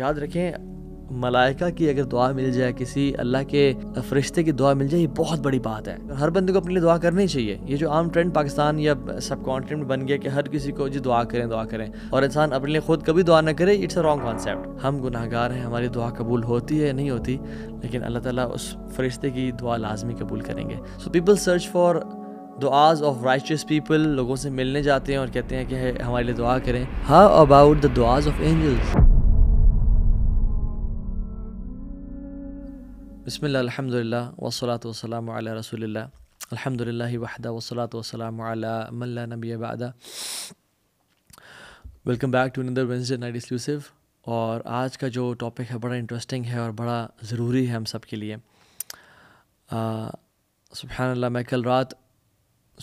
याद रखें मलाइका की अगर दुआ मिल जाए किसी अल्लाह के फरिश्ते की दुआ मिल जाए ये बहुत बड़ी बात है हर बंदे को अपने लिए दुआ करनी चाहिए ये जो आम ट्रेंड पाकिस्तान या सब कॉन्टिनेंट में बन गया कि हर किसी को जी दुआ करें दुआ करें और इंसान अपने लिए खुद कभी दुआ ना करे इट्स अ रॉन्ग कॉन्सेप्ट हम गुनाहगार हैं हमारी दुआ कबूल होती है नहीं होती लेकिन अल्लाह ताला उस फरिश्ते की दुआ लाजमी कबूल करेंगे सो पीपल सर्च फॉर दुआज ऑफ राइचियस पीपल लोगों से मिलने जाते हैं और कहते हैं कि हमारे लिए दुआ करें हाउ अबाउट द दुआज ऑफ एंजल्स बसमिल्ल अलहमदिल्ला वसलात वसलाम रसोल्ला अलहमदिल्ला वहदा वसलात वसलाम मल्ला नबी वादा welcome back to another Wednesday night exclusive और आज का जो टॉपिक है बड़ा इंटरेस्टिंग है और बड़ा ज़रूरी है हम सब के लिए सुबहानल्ला मैं कल रात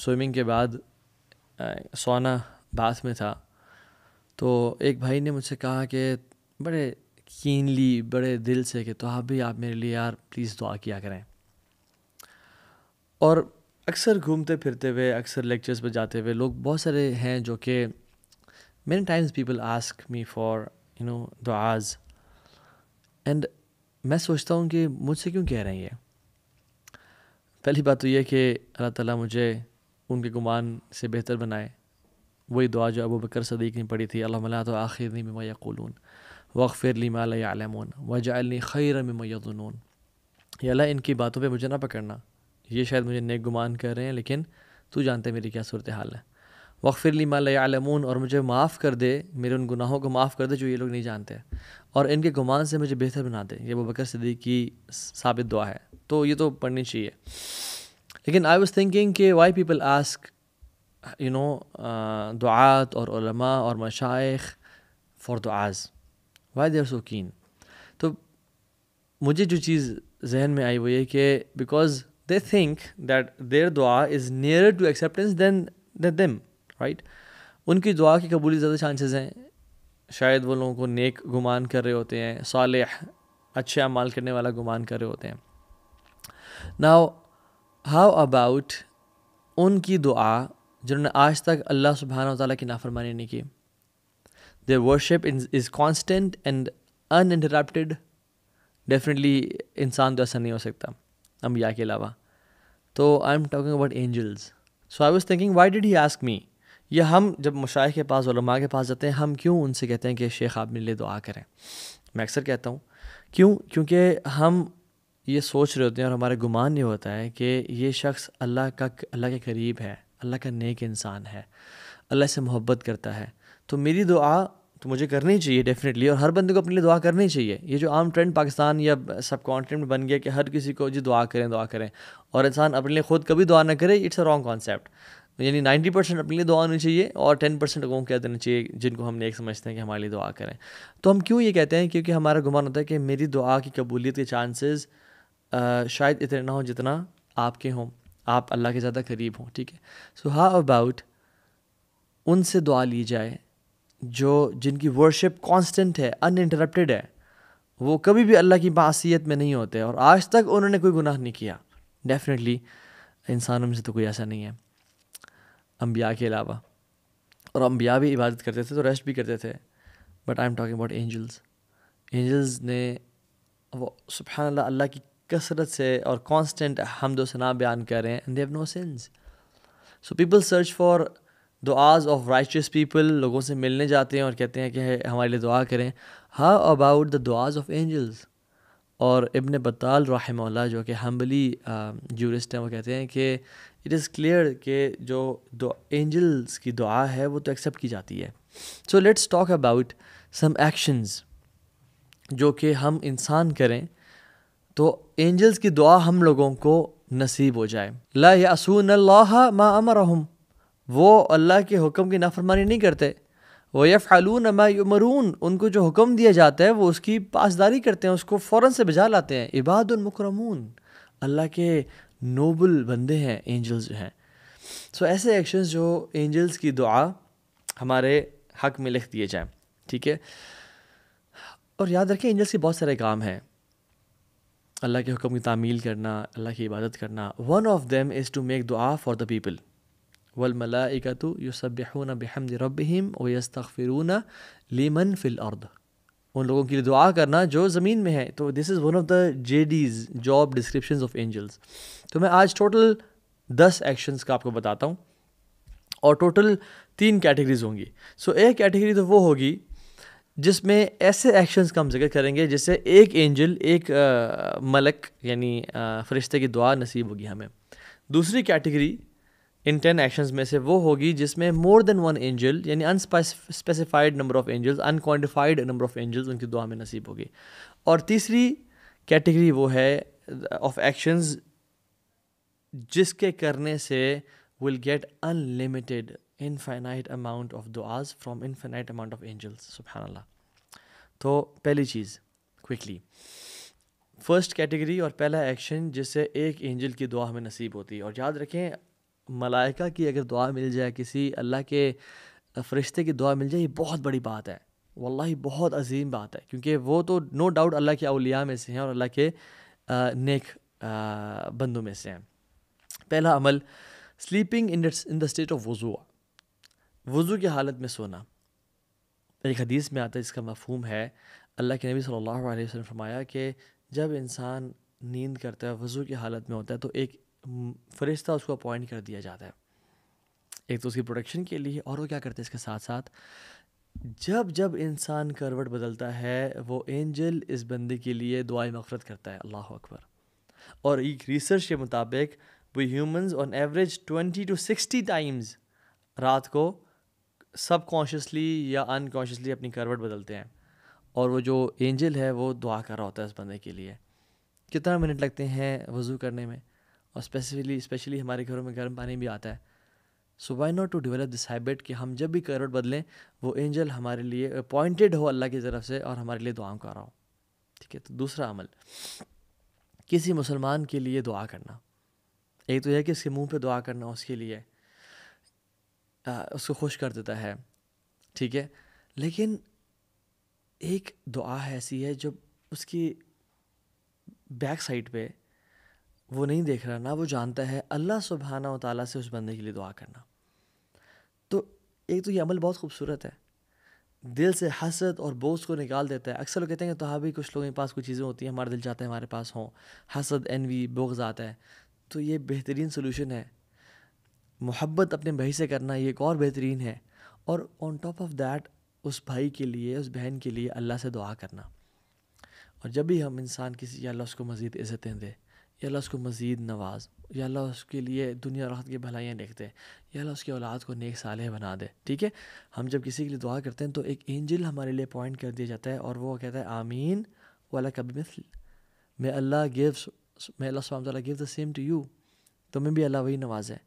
स्विमिंग के बाद सोना बाथ में था तो एक भाई ने मुझसे कहा कि बड़े यकीनली बड़े दिल से कि तो आप हाँ भी आप मेरे लिए यार प्लीज़ दुआ किया करें और अक्सर घूमते फिरते हुए अक्सर लेक्चर्स पर जाते हुए लोग बहुत सारे हैं जो कि many times people ask me for you know दुआज एंड मैं सोचता हूँ कि मुझसे क्यों कह रहे हैं ये पहली बात तो यह कि अल्लाह ताला मुझे उनके गुमान से बेहतर बनाए वही दुआ जो अबू बकर सदीक ने पढ़ी थी अल्लाह तो आखिर नहीं बीमा कलून वगफिर ली माला यालमून वजाली खैर में यदनून याला इनकी बातों पर मुझे ना पकड़ना ये शायद मुझे नेक गुमान कर रहे हैं लेकिन तू जानते मेरी क्या सूरत हाल है वक्फिर ली मालमून और मुझे माफ़ कर दे मेरे उन गुनाहों को माफ़ कर दे जो ये लोग नहीं जानते और इनके गुमान से मुझे बेहतर बना दे ये वो बकर सदी की साबित दुआ है तो ये तो पढ़नी चाहिए लेकिन आई वॉज थिंकिंग के why people ask you know दुआत और मशाइ फॉर दुआज़ वाई देर सो कीन तो मुझे जो चीज़ जहन में आई वो ये कि because they think that their दुआ is near to acceptance than them right उनकी दुआ की कबूली ज़्यादा चांसेस हैं शायद वो लोगों को नेक गुमान कर रहे होते हैं साल अच्छे अमाल करने वाला गुमान कर रहे होते हैं नाउ हाउ अबाउट उनकी दुआ जिन्होंने आज तक अल्लाह सुबहाना तौला की नाफरमानी नहीं की their worship in, is constant and uninterrupted definitely इंसान तो ऐसा नहीं हो सकता अम्बिया के अलावा तो I am talking about angels so I was thinking why did he ask me या हम जब मुशाह के पास वलमा के पास जाते हैं हम क्यों उनसे कहते हैं कि शेख आप मेरे लिए दुआ करें मैं अक्सर कहता हूँ क्यों क्योंकि हम ये सोच रहे होते हैं और हमारा गुमान ये होता है कि ये शख्स अल्लाह का अल्लाह के करीब है अल्लाह का नेक इंसान है अल्लाह से मोहब्बत करता है तो मेरी दुआ तो मुझे करनी चाहिए डेफिनेटली और हर बंदे को अपने लिए दुआ करनी चाहिए ये जो आम ट्रेंड पाकिस्तान या सब कॉन्टिनेंट बन गया कि हर किसी को जी दुआ करें दुआ करें और इंसान अपने लिए खुद कभी दुआ ना करे इट्स अ रॉन्ग कॉन्सेप्ट यानी नाइन्टी परसेंट अपने लिए दुआ होनी चाहिए और टेन परसेंट लोगों को कह देना चाहिए जिनको हम नेक समझते हैं कि हमारे लिए दुआ करें तो हम क्यों ये कहते हैं क्योंकि हमारा गुमान होता है कि मेरी दुआ की कबूलियत के चांसेस शायद इतने ना हों जितना आपके हों आप अल्लाह के ज़्यादा करीब हों ठीक है सो हाउ अबाउट उनसे दुआ ली जाए जो जिनकी वर्शिप कांस्टेंट है अन इंटरप्टेड है वो कभी भी अल्लाह की बासीत में नहीं होते और आज तक उन्होंने कोई गुनाह नहीं किया डेफिनेटली इंसानों में से तो कोई ऐसा नहीं है अम्बिया के अलावा और अम्बिया भी इबादत करते थे तो रेस्ट भी करते थे but I am talking about angels angels ने वो सुबहान अल्लाह की कसरत से और कांस्टेंट हमदोसना बयान कर रहे हैं and they've no sense so people search for दुआज़ ऑफ राइचियस पीपल लोगों से मिलने जाते हैं और कहते हैं कि हमारे लिए दुआ करें हाउ अबाउट द दुआज़ ऑफ एंजल्स और इबन बताल रहमल्ला जो कि हम्बली जूरिस्ट हैं वो कहते हैं कि इट इज़ क्लियर कि जो एंजल्स की दुआ है वो तो एक्सेप्ट की जाती है so let's talk about some actions जो कि हम इंसान करें तो एंजल्स की दुआ हम लोगों को नसीब हो जाए ला यासून अल्लाह मा वो अल्लाह के हुक्म की नाफरमानी नहीं करते व यफ़ालून मरून उनको जो हुक्म दिया जाता है वो उसकी पासदारी करते हैं उसको फ़ौर से बजा लाते हैं इबादुलमकरमून अल्लाह के नोबल बंदे हैं एंजल्स जो हैं सो ऐसे एक्शन जो एंजल्स की दुआ हमारे हक में लिख दिए जाएँ ठीक है और याद रखें एंजल्स के बहुत सारे काम हैं अल्लाह के हुक्म की तामील करना अल्लाह की इबादत करना one of them is to make दुआ फॉर द पीपल वलमलाइकतु युसबिहून बेहमद रबहिम वस्तफ़िरून फ़िल अर्द उन लोगों के लिए दुआ करना जो ज़मीन में है तो this is one of the J Ds job description of angels तो मैं आज टोटल दस एक्शंस का आपको बताता हूँ और टोटल तीन कैटेगरीज होंगी सो so, एक कैटेगरी तो वो होगी जिसमें ऐसे एक्शंस का हम जिक्र करेंगे जिससे एक एंजल एक आ, मलक यानी फरिश्ते की दुआ नसीब होगी हमें दूसरी कैटेगरी इन टेन एक्शंस में से वो होगी जिसमें मोर देन वन एंजल यानी unspecified number of angels unquantified number of angels उनकी दुआ में नसीब होगी और तीसरी कैटेगरी वो है ऑफ एक्शंस जिसके करने से will get unlimited infinite amount of दुआज from infinite amount of angels सुबहानल्ला तो पहली चीज़ क्विकली फर्स्ट कैटेगरी और पहला एक्शन जिससे एक एंजल की दुआ में नसीब होती है और याद रखें मलाइका की अगर दुआ मिल जाए किसी अल्लाह के फरिश्ते की दुआ मिल जाए ये बहुत बड़ी बात है वल्लाही बहुत अजीम बात है क्योंकि वो तो नो डाउट अल्लाह के अलिया में से हैं और अल्लाह के नेक बंदों में से हैं पहला अमल sleeping in in the state of वज़ू वज़ू की हालत में सोना एक हदीस में आता है इसका मफहम है अल्लाह के नबी सल्लल्लाहु अलैहि वसल्लम फरमाया कि जब इंसान नींद करता है वज़ू की हालत में होता है तो एक फरिश्ता उसको अपॉइंट कर दिया जाता है एक तो उसकी प्रोटेक्शन के लिए और वो क्या करते हैं इसके साथ साथ जब जब इंसान करवट बदलता है वो एंजल इस बंदे के लिए दुआ मफरत करता है अल्लाह अकबर और एक रिसर्च के मुताबिक we humans on average twenty to sixty times रात को सब कॉन्शियसली या अनकॉन्शियसली अपनी करवट बदलते हैं और वो जो एंजल है वो दुआ कर रहा होता है इस बंदे के लिए कितना मिनट लगते हैं वज़ू करने में और स्पेसिफिकली स्पेशली हमारे घरों में गर्म पानी भी आता है so why not to develop this habit कि हम जब भी करवट बदलें वो एंजल हमारे लिए अपॉइंटेड हो अल्लाह की तरफ से और हमारे लिए दुआ कर रहा हो ठीक है तो दूसरा अमल किसी मुसलमान के लिए दुआ करना एक तो यह कि उसके मुंह पे दुआ करना उसके लिए आ, उसको खुश कर देता है ठीक है लेकिन एक दुआ ऐसी है जो उसकी बैक साइड पे वो नहीं देख रहा ना वो जानता है अल्लाह सुबहाना ताली से उस बंदे के लिए दुआ करना तो एक तो ये अमल बहुत खूबसूरत है दिल से हसद और बोझ को निकाल देता है अक्सर लोग कहते हैं तो भी कुछ लोगों के पास कुछ चीज़ें होती हैं हमारा दिल चाहता है हमारे पास हों हसद एन वी बोग्स आता है तो ये बेहतरीन सोलूशन है मोहब्बत अपने भाई से करना ये एक और बेहतरीन है और ऑन टॉप ऑफ दैट उस भाई के लिए उस बहन के लिए अल्लाह से दुआ करना और जब भी हम इंसान किसी या अल्लाह उसको मज़ीद इज़्ज़तें दे या उसको मज़ीद नवाज या अल्लाह उसके लिए दुनिया रात की भलाइयाँ देख दे या अल्लाह उसकी औलाद को नेक साले बना दे ठीक है हम जब किसी के लिए दुआ करते हैं तो एक एंजल हमारे लिए अपॉइंट कर दिया जाता है और वो कहता है आमीन वाला कब मिस may Allah gives may Allah give the same to you तुम्हें भी अल्लाह वही नवाज है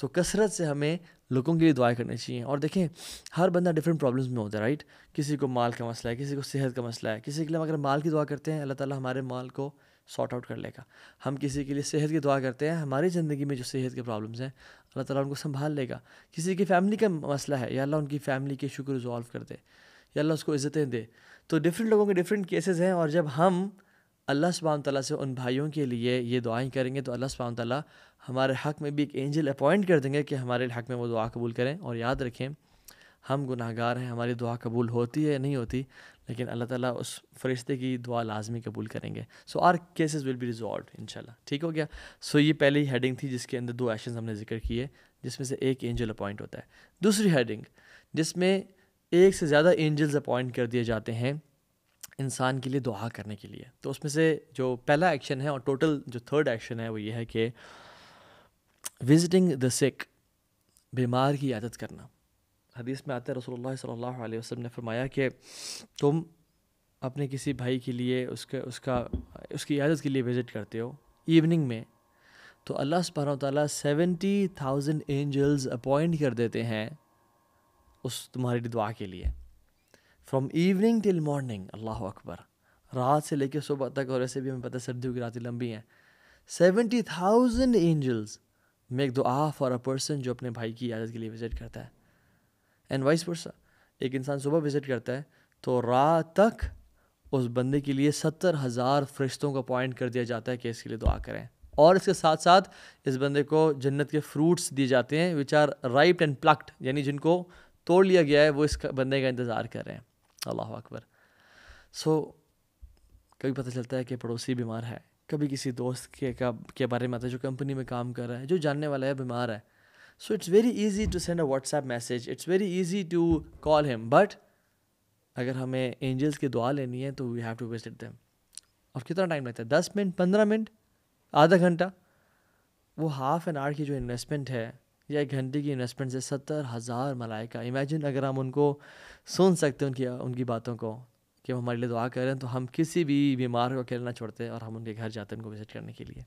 सो so, कसरत से हमें लोगों के लिए दुआएं करनी चाहिए और देखें हर बंदा डिफरेंट प्रॉब्लम्स में होता है राइट किसी को माल का मसला है किसी को सेहत का मसला है किसी के लिए अगर माल की दुआ करते हैं अल्लाह ताला हमारे माल को सॉर्ट आउट कर लेगा हम किसी के लिए सेहत की दुआ करते हैं हमारी ज़िंदगी में जो सेहत के प्रॉब्लम्स हैं अल्लाह ताला उनको संभाल लेगा किसी की फैमिली का मसला है या अल्लाह उनकी फैमिली के शुक्र रिजॉल्व कर दे या अल्लाह उसको इज़्ज़तें दे तो डिफरेंट लोगों के डिफरेंट केसेस हैं और जब हम अल्लाह सुबहान तला से उन भाइयों के लिए ये दुआएं करेंगे तो अल्लाह सुबहान तला हमारे हक़ में भी एक एंजल अपॉइंट कर देंगे कि हमारे हक़ में वो दुआ कबूल करें और याद रखें हम गुनाहगार हैं हमारी दुआ कबूल होती है नहीं होती लेकिन अल्लाह ताला उस फरिश्ते की दुआ लाजमी कबूल करेंगे so our cases will be resolved इंशाल्लाह ठीक हो गया सो so, ये पहली हेडिंग थी जिसके अंदर दो एक्शन हमने जिक्र किए जिसमें से एक एंजल अपॉइंट होता है दूसरी हेडिंग जिसमें एक से ज़्यादा एंजल्स अपॉइंट कर दिए जाते हैं इंसान के लिए दुआ करने के लिए तो उसमें से जो पहला एक्शन है और टोटल जो थर्ड एक्शन है वो ये है कि विजिटिंग द सिक बीमार की आदत करना हदीस में आते रसोल रसोल्ला सल्ला वसम ने फरमाया कि तुम अपने किसी भाई के लिए उसके उसका उसकी इजाज़त के लिए विज़िट करते हो इवनिंग में तो अल्लाह सुबह ताली सेवेंटी थाउजेंड एंजल्स अपॉइंट कर देते हैं उस तुम्हारी दुआ के लिए फ्रॉम इवनिंग टिल मॉर्निंग अल्लाह अकबर रात से लेकर सुबह तक और ऐसे भी हमें पता है सर्दियों की रातें लंबी हैं सेवेंटी थाउजेंड एंजल्स मेक दो आफ और अ पर्सन जो अपने भाई की इजाज़त के लिए विज़िट करता है एंड वाइस वर्सा एक इंसान सुबह विज़िट करता है तो रात तक उस बंदे के लिए सत्तर हज़ार फरिश्तों को अपॉइंट कर दिया जाता है कि इसके लिए दुआ करें और इसके साथ साथ इस बंदे को जन्नत के फ्रूट्स दिए जाते हैं which are ripe and plucked यानी जिनको तोड़ लिया गया है वो इस बंदे का इंतज़ार कर रहे हैं अल्लाह अकबर सो कभी पता चलता है कि पड़ोसी बीमार है कभी किसी दोस्त के का के बारे में आता है जो कंपनी में काम कर रहा है जो जानने वाला है बीमार है so it's very easy to send a WhatsApp message it's very easy to call him but अगर हमें एंजल्स की दुआ लेनी है तो we have to visit them और कितना टाइम लगता है दस मिनट पंद्रह मिनट आधा घंटा वो हाफ एन आवर की जो इन्वेस्टमेंट है या एक घंटे की इन्वेस्टमेंट से सत्तर हज़ार मलाइका इमेजिन अगर हम उनको सुन सकते हैं उनकी उनकी बातों को कि वो हमारे लिए दुआ करें तो हम किसी भी बीमार को अकेला छोड़ते हैं और हम उनके घर जाते हैं उनको विज़िट करने के लिए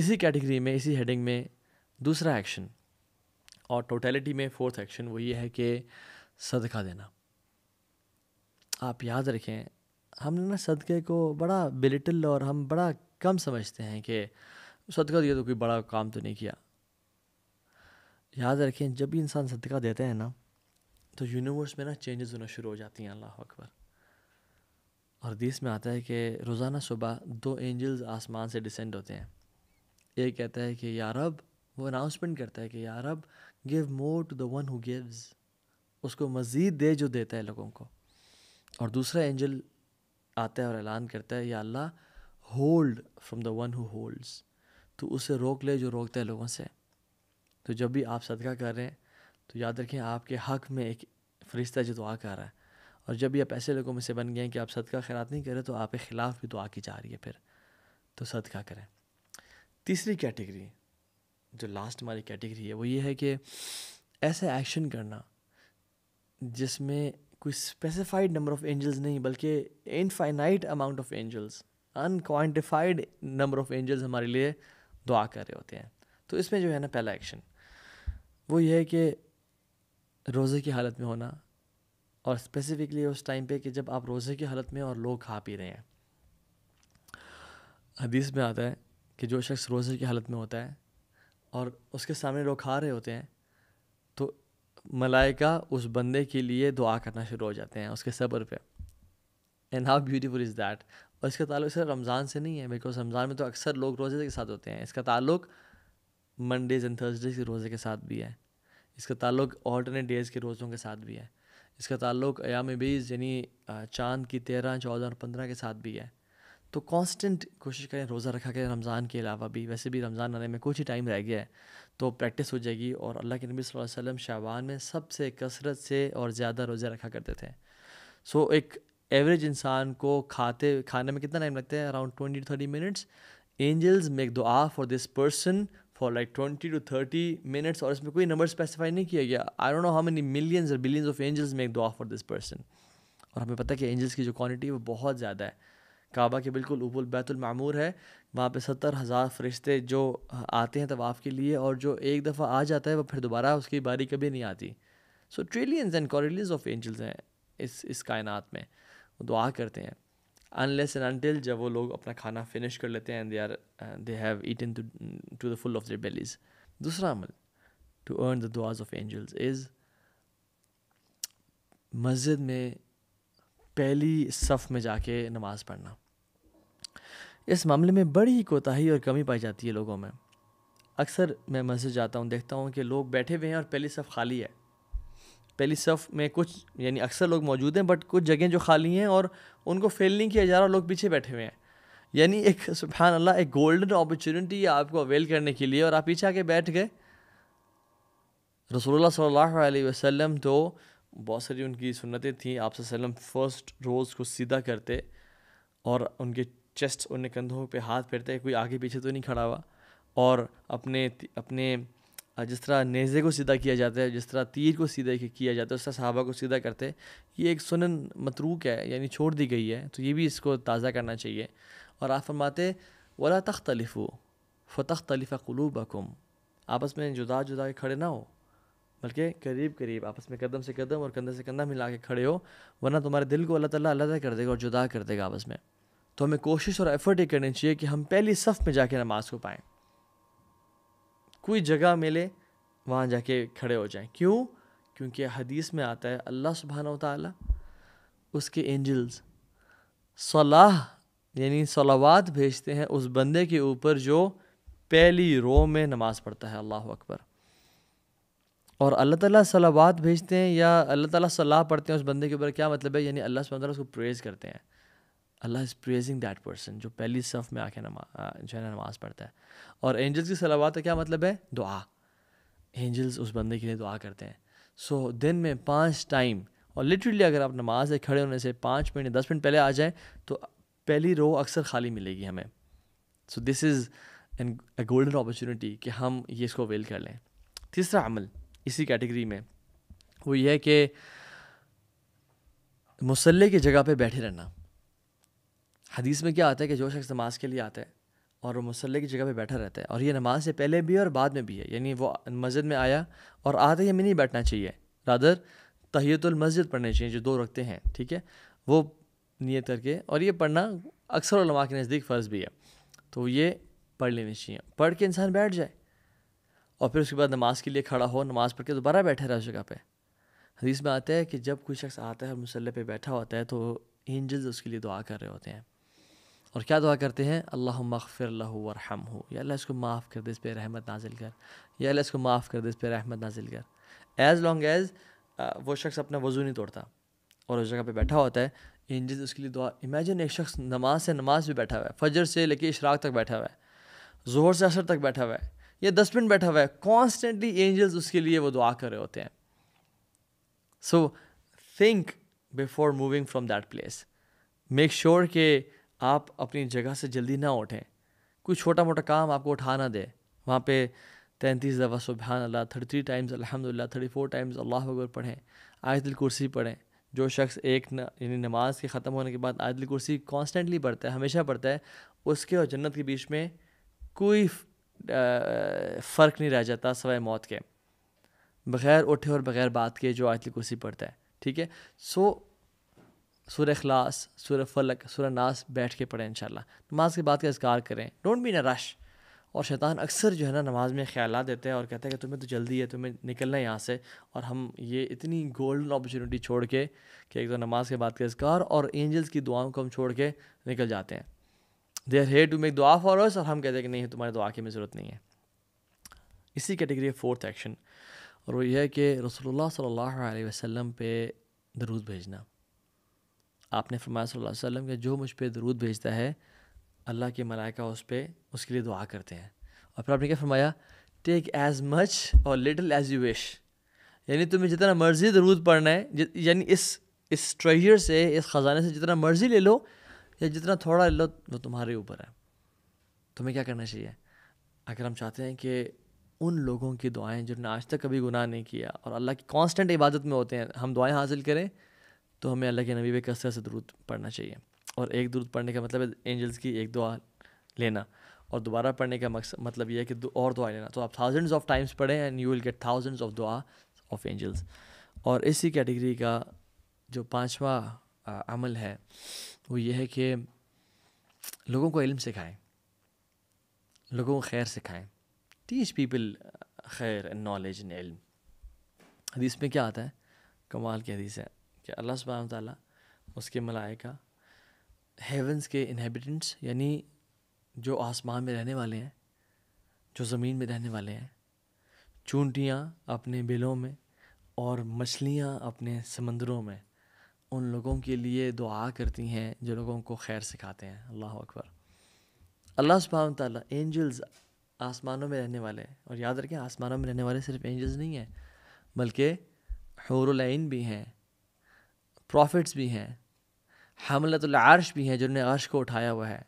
इसी कैटेगरी में इसी हेडिंग में दूसरा एक्शन और टोटेलिटी में फोर्थ एक्शन वो ये है कि सदका देना आप याद रखें हमने ना सदक़े को बड़ा बिलिटल और हम बड़ा कम समझते हैं कि सदका दिया तो कोई बड़ा काम तो नहीं किया याद रखें जब भी इंसान सदका देते हैं ना तो यूनिवर्स में ना चेंजेस होना शुरू हो जाती हैं अल्लाह अकबर और हदीस में आता है कि रोज़ाना सुबह दो एंजल्स आसमान से डिसेंड होते हैं एक कहता है कि यारब वो अनाउंसमेंट करता है कि यार अब give more to the one who gives उसको मज़ीद दे जो देता है लोगों को और दूसरा एंजल आता है और ऐलान करता है या Allah hold from the one who holds तो उसे रोक ले जो रोकता है लोगों से तो जब भी आप सदका कर रहे हैं तो याद रखें आपके हक़ में एक फरिश्ता जो दुआ कर रहा है और जब भी आप ऐसे लोगों में से बन गए हैं कि आप सदका खैरात नहीं करें तो आपके ख़िलाफ़ भी दुआ की जा रही है फिर तो सदका करें तीसरी कैटेगरी जो लास्ट हमारी कैटेगरी है वो ये है कि ऐसे एक्शन करना जिसमें कोई स्पेसिफाइड नंबर ऑफ एंजल्स नहीं बल्कि infinite amount of angels unquantified number of angels हमारे लिए दुआ कर रहे होते हैं तो इसमें जो है ना पहला एक्शन वो ये है कि रोज़े की हालत में होना और स्पेसिफिकली उस टाइम पे कि जब आप रोज़े की हालत में और लोग खा पी रहे हैं हदीस में आता है कि जो शख्स रोज़े की हालत में होता है और उसके सामने लोग खा रहे होते हैं तो मलाइका उस बंदे के लिए दुआ करना शुरू हो जाते हैं उसके सब्र पे and how beautiful is that और इसका ताल्लुक सिर्फ रमज़ान से नहीं है बिकॉज रमज़ान में तो अक्सर लोग रोज़े के साथ होते हैं इसका ताल्लुक मंडेज़ एंड थर्सडेज के रोज़े के साथ भी है इसका ताल्लुक ऑल्टरनेट डेज़ के रोज़ों के साथ भी है इसका ताल्लुक अयाम बीज यानी चांद की तेरह चौदह और पंद्रह के साथ भी है तो कांस्टेंट कोशिश करें रोज़ा रखा करें रमज़ान के अलावा भी वैसे भी रमज़ान आने में कुछ ही टाइम रह गया है तो प्रैक्टिस हो जाएगी और अल्लाह के नबी वसल्लम शाबान में सबसे कसरत से और ज़्यादा रोज़ा रखा करते थे सो so, एक एवरेज इंसान को खाते खाने में कितना टाइम लगता है around twenty to thirty minutes angels make दो आ for this person for like twenty to thirty minutes और इसमें कोई नंबर स्पेसिफाई नहीं किया गया I don't know how many millions और बिलियंस ऑफ एंजल्स मेक दो आ फॉर दिस पर्सन और हमें पता है कि एंजल्स की जो है वो बहुत ज़्यादा है काबा के बिल्कुल उबुल बैतुलमूर है वहाँ पे सत्तर हज़ार फरिश्ते जो आते हैं तवाफ़ के लिए और जो एक दफ़ा आ जाता है वह फिर दोबारा उसकी बारी कभी नहीं आती so trillions and quadrillions of angels हैं इस इस कायनात में वो दुआ करते हैं अनलेस एंड अनटिल जब वो लोग अपना खाना फिनिश कर लेते हैं they are they have eaten to to the full of their bellies दूसरा अमल टू अर्न द दुआज ऑफ एंजल्स इज़ मस्जिद में पहली सफ़ में जाके नमाज़ पढ़ना इस मामले में बड़ी ही कोताही और कमी पाई जाती है लोगों में अक्सर मैं मस्जिद जाता हूँ देखता हूँ कि लोग बैठे हुए हैं और पहली सफ़ खाली है पहली सफ़ में कुछ यानी अक्सर लोग मौजूद हैं बट कुछ जगह जो खाली हैं और उनको फेल नहीं किया जा रहा लोग पीछे बैठे हुए हैं यानी एक सुबहान अल्लाह एक गोल्डन अपॉर्चुनिटी है आपको अवेल करने के लिए और आप पीछे आके बैठ गए रसोल्ला सल्ला वसम तो बहुत सारी उनकी सुन्नतें थी आप फर्स्ट रोज़ को सीधा करते और उनके चेस्ट उन कंधों पे हाथ फेरते कोई आगे पीछे तो नहीं खड़ा हुआ और अपने अपने जिस तरह नेज़े को सीधा किया जाता है जिस तरह तीर को सीधा किया जाता है उस तरह सहाबा को सीधा करते ये एक सुनन मतरूक है यानी छोड़ दी गई है तो ये भी इसको ताज़ा करना चाहिए और आप फरमाते वला तख्तलफ़ू फ़तख तलीफ़ा कलूबकुम आपस में जुदा जुदा खड़े ना हो बल्कि करीब करीब आपस में कदम से कदम और कंधे से कंधा मिला के खड़े हो वरना तुम्हारे दिल को अल्लाह ताला अलग कर देगा और जुदा कर देगा आपस में तो हमें कोशिश और एफर्ट ये करनी चाहिए कि हम पहली सफ़ में जाके नमाज को पाएँ कोई जगह मिले वहाँ जाके खड़े हो जाएँ क्यों क्योंकि हदीस में आता है अल्लाह सुबहान ताला उसके एंजल्स सलाह यानी सलावाद भेजते हैं उस बंदे के ऊपर जो पहली रो में नमाज़ पढ़ता है अल्लाह अकबर और अल्लाह ताला सलावात भेजते हैं या अल्लाह ताला सलाह पढ़ते हैं उस बंदे के ऊपर क्या मतलब है यानी अल्लाह सुबह उसको प्रेज़ करते हैं Allah is praising that person जो पहली सफ़ में आके नमा जो है ना नमाज़ पढ़ता है और एंजल्स की सलावात का क्या मतलब है दुआ एंजल्स उस बंदे के लिए दुआ करते हैं सो so, दिन में पाँच टाइम और लिटरली अगर आप नमाज से खड़े होने से पाँच मिनट दस मिनट पहले आ जाएँ तो पहली रो अक्सर खाली मिलेगी हमें so this is an a golden opportunity कि हम ये इसको अवेल कर लें तीसरा अमल इसी कैटेगरी में वो ये है कि मुसल्ले की जगह पे बैठे रहना हदीस में क्या आता है कि जो शख्स नमाज के लिए आता है और वो मुसल्ले की जगह पे बैठा रहता है और ये नमाज से पहले भी और बाद में भी है यानी वो मस्जिद में आया और आते ही हमें नहीं बैठना चाहिए रादर मस्जिद पढ़ने चाहिए जो दो रखते हैं ठीक है वो नीयत करके और ये पढ़ना अक्सर के नज़दीक फ़र्ज़ भी है तो ये पढ़ लेनी चाहिए पढ़ के इंसान बैठ जाए और फिर उसके बाद नमाज के लिए खड़ा हो नमाज पढ़ के दोबारा बैठे रहा उस जगह पर हदीस में आता है कि जब कोई शख्स आता है और मुसल्ले पे बैठा होता है तो एंजल्स उसके लिए दुआ कर रहे होते हैं और क्या दुआ करते हैं अल्लाह मगफ़िर वरहम हो या अल्लाह इसको माफ़ कर दे इस पर रहमत नाजिल कर या अल्लाह इसको माफ़ कर दे इस पर रहमत नाजिल कर एज़ लॉन्ग एज़ वो शख्स अपना वज़ू नहीं तोड़ता और उस जगह पे बैठा होता है एंजल्स उसके लिए दुआ इमेजिन एक शख्स नमाज से नमाज भी बैठा हुआ है फजर से लेके इशराक तक बैठा हुआ है जोहर से असर तक बैठा हुआ है या डस्टबिन बैठा हुआ है कॉन्स्टेंटली एंजल्स उसके लिए वो दुआ कर रहे होते हैं so think before moving from that place make sure कि आप अपनी जगह से जल्दी ना उठें कोई छोटा मोटा काम आपको उठा ना दे वहाँ पे तैंतीस दफ़ा सुबहान अल्लाह थर्टी थ्री टाइम्स अलहमदिल्ला थर्टी फोर टाइम्स अल्लाह अकबर पढ़ें आयतल कुर्सी पढ़ें जो शख्स एक न, यानी नमाज के ख़त्म होने के बाद आयतल कुर्सी कॉन्स्टेंटली पढ़ता है हमेशा पढ़ता है उसके और जन्नत के बीच में कोई फ़र्क नहीं रह जाता सवाए मौत के बग़ैर उठे और बग़ैर बात के जो आयतल कुर्सी पढ़ता है ठीक है सो सुर अखलास सुर फलक सुर नास बैठ के पढ़ें इंशाल्लाह नमाज के बाद का इसकार करें डोंट बी इन रश और शैतान अक्सर जो है ना नमाज में ख्याल देते हैं और कहते हैं कि तुम्हें तो जल्दी है तुम्हें निकलना है यहाँ से और हम ये इतनी गोल्डन अपॉर्चुनिटी छोड़ के कि एक तो नमाज के बाद का इसकार और एंजल्स की दुआओं को हम छोड़ के निकल जाते हैं they are here to make दुआ फॉर अस और हम कहते हैं कि नहीं तुम्हारे दुआ की में ज़रूरत नहीं है इसी कैटेगरी है फोर्थ एक्शन और वो यह है कि रसोल्ला सल्ला वसम पे दरूद भेजना आपने फरमाया सल्लल्लाहु अलैहि वसल्लम के जो मुझ पर दरूद भेजता है अल्लाह के मलाइका उस पर उसके लिए दुआ करते हैं और फिर आपने क्या फरमाया take as much or little as you wish यानी तुम्हें जितना मर्ज़ी दरूद पढ़ना है यानी इस इस ट्रेजर से इस ख़जाने से जितना मर्ज़ी ले लो या जितना थोड़ा लो वो तुम्हारे ऊपर है तुम्हें क्या करना चाहिए अगर हम चाहते हैं कि उन लोगों की दुआएं जिन्होंने आज तक कभी गुनाह नहीं किया और अल्लाह की कांस्टेंट इबादत में होते हैं हम दुआएं हासिल करें तो हमें अल्लाह के नबी पे कसर से दुरुद पढ़ना चाहिए और एक दुरुद पढ़ने का मतलब है एंजल्स की एक दुआ लेना और दोबारा पढ़ने का मकसद मतलब यह है कि और दुआ लेना तो आप थाउजेंड्स ऑफ टाइम्स पढ़ें and you will get thousands of दुआ ऑफ एंजल्स और इसी कैटेगरी का जो पाँचवा अमल है वो ये है कि लोगों को इल्म सिखाएं लोगों को खैर सिखाएं टीच पीपल खैर एंड नॉलेज इन इल्म हदीस में क्या आता है कमाल की हदीस है कि अल्लाह सब ताली उसके मलाइका हेवंस के इनहेबिटेंट्स यानी जो आसमान में रहने वाले हैं जो ज़मीन में रहने वाले हैं चूंटियाँ अपने बिलों में और मछलियाँ अपने समंदरों में उन लोगों के लिए दुआ करती हैं जो लोगों को खैर सिखाते हैं अल्लाह अकबर अल्लाह सुबह एंजल्स आसमानों में रहने वाले और याद रखें आसमानों में रहने वाले सिर्फ एंजल्स नहीं हैं बल्कि हौरलाइन भी हैं प्रॉफिट्स भी हैं हमलतलारश भी हैं जिन्होंने अर्श को उठाया हुआ है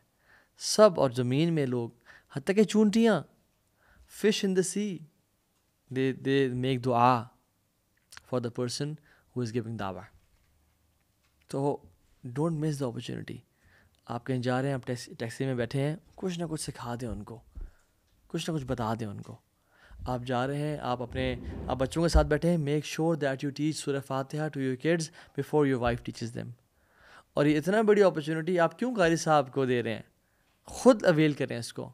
सब और ज़मीन में लोग हती कि चूंटियाँ fish in the they they make दुआ for the person who is giving दावा तो डोंट मिस द अपॉर्चुनिटी आप कहीं जा रहे हैं आप टैक्सी टैक्सी में बैठे हैं कुछ ना कुछ सिखा दें उनको कुछ ना कुछ बता दें उनको आप जा रहे हैं आप अपने आप बच्चों के साथ बैठे हैं make sure that you teach सुर फातहा to your kids before your wife teaches them और ये इतना बड़ी अपॉर्चुनिटी आप क्यों कारी साहब को दे रहे हैं ख़ुद अवेल करें इसको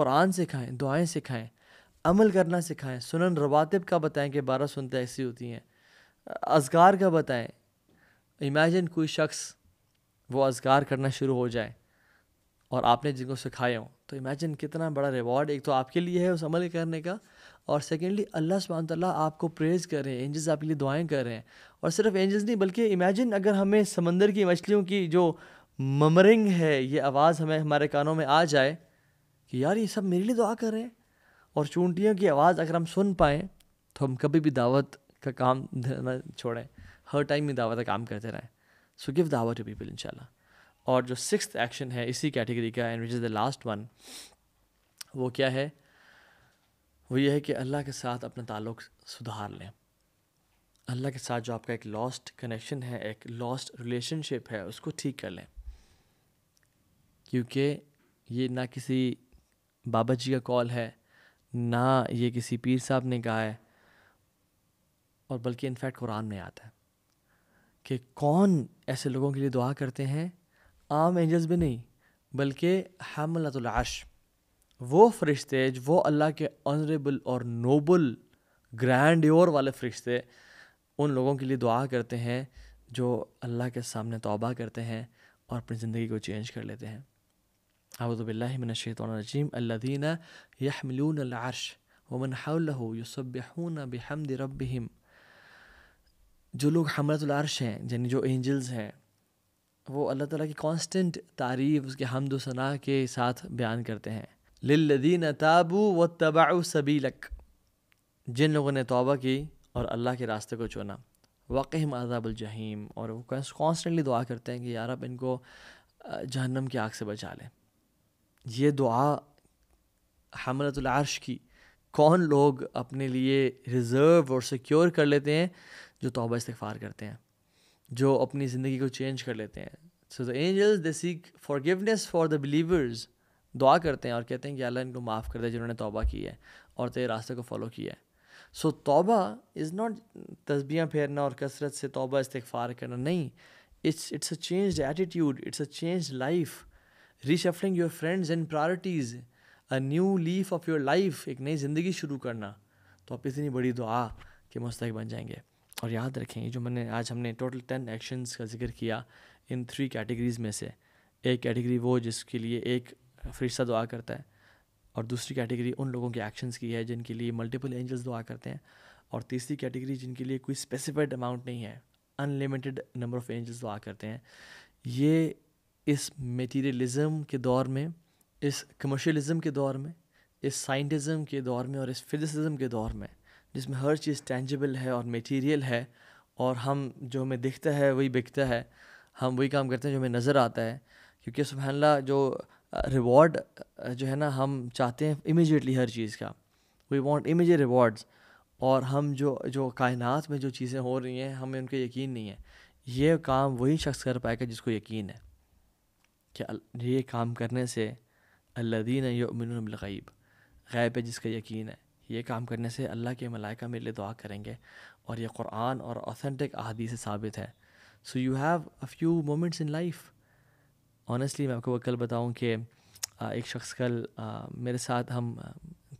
कुरान सिखाएं दुआएं सिखाएं अमल करना सिखाएं सुनन रवातब का बताएं कि बारह सुनते ऐसी होती हैं अजगार का बताएं इमेजिन कोई शख्स वो अजगार करना शुरू हो जाए और आपने जिनको सिखाए हो तो इमेजिन कितना बड़ा रिवॉर्ड एक तो आपके लिए है उस अमल करने का और सेकेंडली अल्लाह सुबहान तला आपको प्रेज़ कर रहे हैं एंजल्स आपके लिए दुआएं कर रहे हैं और सिर्फ एंजल्स नहीं बल्कि इमेजिन अगर हमें समंदर की मछलियों की जो ममरिंग है ये आवाज़ हमें हमारे कानों में आ जाए कि यार ये सब मेरे लिए दुआ कर रहे हैं और चूंटियों की आवाज़ अगर हम सुन पाएँ तो हम कभी भी दावत का काम छोड़ें हर टाइम में दावा का काम करते रहें सो गिव दावा टू पीपल इनशाला और जो सिक्स एक्शन है इसी कैटेगरी का and which is the last one वो क्या है वो ये है कि अल्लाह के साथ अपना ताल्लुक सुधार लें अल्लाह के साथ जो आपका एक लॉस्ट कनेक्शन है एक लॉस्ट रिलेशनशिप है उसको ठीक कर लें क्योंकि ये ना किसी बाबा जी का कॉल है ना ये किसी पीर साहब ने कहा है और बल्कि इनफैक्ट कुरान में आता है कि कौन ऐसे लोगों के लिए दुआ करते हैं आम एंजल्स भी नहीं बल्कि हमलाश वो फरिश्ते वो अल्लाह के ऑनरेबल और नोबल ग्रैंड योर वाले फरिश्ते उन लोगों के लिए दुआ करते हैं जो अल्लाह के सामने तोबा करते हैं और अपनी ज़िंदगी को चेंज कर लेते हैं अबुबिल्लाशैतरजीम अल्लादीन यहमलून अर्श वमन हूँ बिहमद रबिम जो लोग हमरतलार्श हैं यानी जो एंजल्स हैं वो अल्लाह ताला की कांस्टेंट तारीफ़ उसके हमद सना के साथ बयान करते हैं लिल्लदीन ताबू व तबाउ सबीलक जिन लोगों ने तोबा की और अल्लाह के रास्ते को चुना वाकम आज़ाबुलजहीम और वो कॉन्सटेंटली दुआ करते हैं कि यार अब इनको जहन्नम की आग से बचा लें ये दुआ हमरतलार्श की कौन लोग अपने लिए रिज़र्व और सिक्योर कर लेते हैं जो तोबा इस्तफ़ार करते हैं जो अपनी ज़िंदगी को चेंज कर लेते हैं so the angels they seek forgiveness for the believers दुआ करते हैं और कहते हैं कि अल्लाह इनको माफ़ कर दे जिन्होंने तोबा की है और तेरे रास्ते को फॉलो किया है सो so, तोबा इज़ नॉट तस्बियाँ फेरना और कसरत से तोबा इस्तफ़ार करना नहीं it's it's a change attitude it's a change life reshuffling your friends and priorities a new leaf of your life एक नई ज़िंदगी शुरू करना तो आप इतनी बड़ी दुआ के मुस्तक बन जाएंगे और याद रखें जो मैंने आज हमने टोटल टेन एक्शंस का जिक्र किया इन थ्री कैटेगरीज़ में से एक कैटेगरी वो जिसके लिए एक फरिश्ता दुआ करता है और दूसरी कैटेगरी उन लोगों के एक्शंस की है जिनके लिए मल्टीपल एंजल्स दुआ करते हैं और तीसरी कैटेगरी जिनके लिए कोई स्पेसिफाइड अमाउंट नहीं है अनलिमिटेड नंबर ऑफ़ एंजल्स दुआ करते हैं ये इस मटीरियलिज़म के दौर में इस कमर्शलिज़म के दौर में इस साइंटिज़म के दौर में और इस फिजिसिज़म के दौर में जिसमें हर चीज़ टेंजिबल है और मटेरियल है और हम जो हमें दिखता है वही बिकता है हम वही काम करते हैं जो हमें नज़र आता है क्योंकि सुबहानला जो रिवॉर्ड जो है ना हम चाहते हैं इमिजिएटली हर चीज़ का वी वॉन्ट इमिजिएट रिवॉर्ड्स और हम जो जो कायनात में जो चीज़ें हो रही हैं हमें उनके यकीन नहीं है ये काम वही शख्स कर पाएगा जिसको यकीन है कि ये काम करने से अल्लादीन योमिन गैब गैब जिसका यकीन है ये काम करने से अल्लाह के मलाइका मेरे लिए दुआ करेंगे और ये कुरान और ऑथेंटिक अहदी से साबित है so you have a few moments in life honestly मैं आपको वो कल बताऊँ कि एक शख्स कल मेरे साथ हम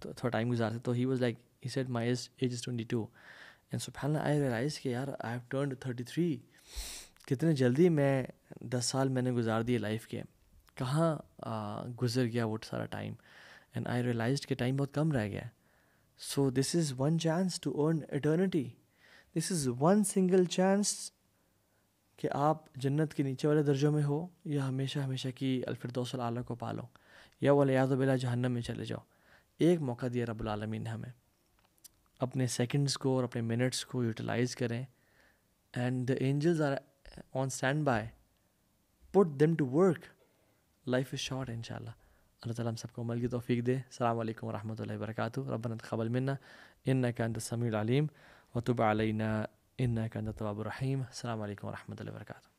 थोड़ा टाइम गुजारते तो he was like he set my age age twenty two and सुबहान आई रियलाइज़ कि यार I have turn thirty three कितने जल्दी मैं दस साल मैंने गुजार दिए लाइफ के कहाँ गुजर गया वो सारा टाइम एंड आई रियलाइज के टाइम बहुत कम रह गया है So, this is one chance to earn eternity. This is one single chance कि आप जन्नत के नीचे वाले दर्जों में हो या हमेशा हमेशा की अलफरदौसल आला को पालो या वलियाज़बिल्ला जहन्नम में चले जाओ एक मौका दिया रबालमी ने हमें अपने सेकंड्स को और अपने मिनट्स को यूटिलाइज़ करें and the angels are on standby put them to work life is short in الله تعالى مسابقكم ويلقي توفيق ده السلام عليكم ورحمة الله وبركاته ربنا تقبل منا إنك أنت السميع العليم وتب علينا إنك أنت التواب الرحيم السلام عليكم ورحمة الله وبركاته